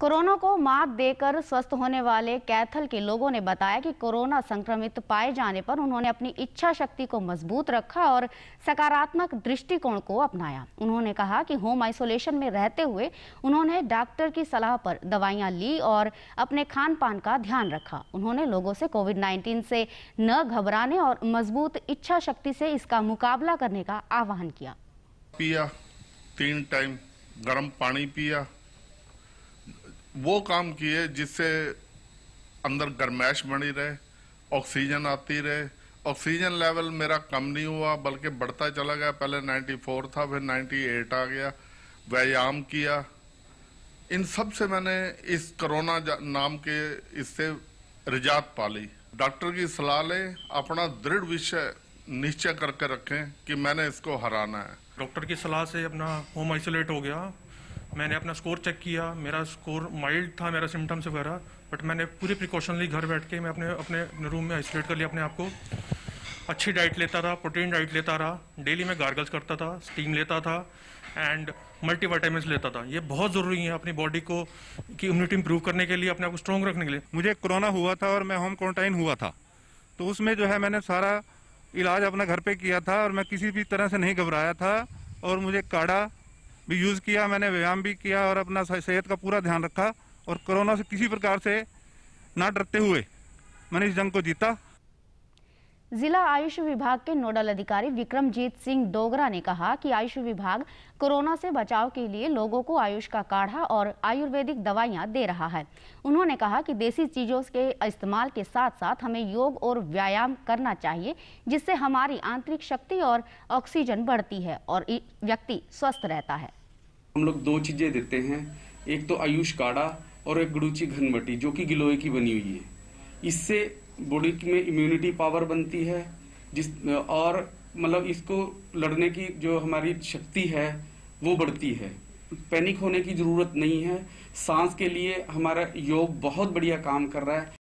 corona को मात देकर स्वस्थ होने वाले कैथल के लोगों ने बताया कि कोरोना संक्रमित पाए जाने पर उन्होंने अपनी इच्छा शक्ति को मजबूत रखा और सकारात्मक दृष्टिकोण को अपनाया उन्होंने कहा कि होम आइसोलेशन में रहते हुए उन्होंने डॉक्टर की सलाह पर दवाइयां ली और अपने खान पान का ध्यान रखा उन्होंने लोगों से कोविड नाइन्टीन से न घबराने और मजबूत इच्छा शक्ति से इसका मुकाबला करने का आह्वान किया पिया तीन टाइम गर्म पानी पिया वो काम किए जिससे अंदर गर्मैश बनी रहे ऑक्सीजन आती रहे ऑक्सीजन लेवल मेरा कम नहीं हुआ बल्कि बढ़ता चला गया पहले 94 था फिर 98 आ गया व्यायाम किया इन सब से मैंने इस कोरोना नाम के इससे रिजात पा ली डॉक्टर की सलाह ले अपना दृढ़ विषय निश्चय करके रखें कि मैंने इसको हराना है डॉक्टर की सलाह से अपना होम आइसोलेट हो गया मैंने अपना स्कोर चेक किया मेरा स्कोर माइल्ड था मेरा सिम्टम्स वगैरह बट मैंने पूरी प्रिकॉशनली घर बैठ के मैं अपने अपने रूम में आइसोलेट कर लिया अपने आप को अच्छी डाइट लेता था प्रोटीन डाइट लेता रहा डेली मैं गार्गल्स करता था स्टीम लेता था एंड मल्टीवाइटामिन लेता था ये बहुत ज़रूरी है अपनी बॉडी को कि इम्यूनिटी इम्प्रूव करने के लिए अपने आप को स्ट्रॉन्ग रखने के लिए मुझे कोरोना हुआ था और मैं होम क्वारंटाइन हुआ था तो उसमें जो है मैंने सारा इलाज अपना घर पे किया था और मैं किसी भी तरह से नहीं घबराया था और मुझे काढ़ा भी यूज़ किया मैंने व्यायाम भी किया और अपना सेहत का पूरा ध्यान रखा और कोरोना से किसी प्रकार से ना डरते हुए मैंने इस जंग को जीता जिला आयुष विभाग के नोडल अधिकारी विक्रमजीत सिंह डोगरा ने कहा कि आयुष विभाग कोरोना से बचाव के लिए लोगों को आयुष का काढ़ा और आयुर्वेदिक दवाइयां दे रहा है उन्होंने कहा कि देसी चीज़ों के इस्तेमाल के साथ साथ हमें योग और व्यायाम करना चाहिए जिससे हमारी आंतरिक शक्ति और ऑक्सीजन बढ़ती है और व्यक्ति स्वस्थ रहता है हम लोग दो चीज़ें देते हैं एक तो आयुष काढ़ा और एक गुड़ूची घनवटी जो की गिलोय की बनी हुई है इससे बॉडी में इम्यूनिटी पावर बनती है जिस और मतलब इसको लड़ने की जो हमारी शक्ति है वो बढ़ती है पैनिक होने की ज़रूरत नहीं है सांस के लिए हमारा योग बहुत बढ़िया काम कर रहा है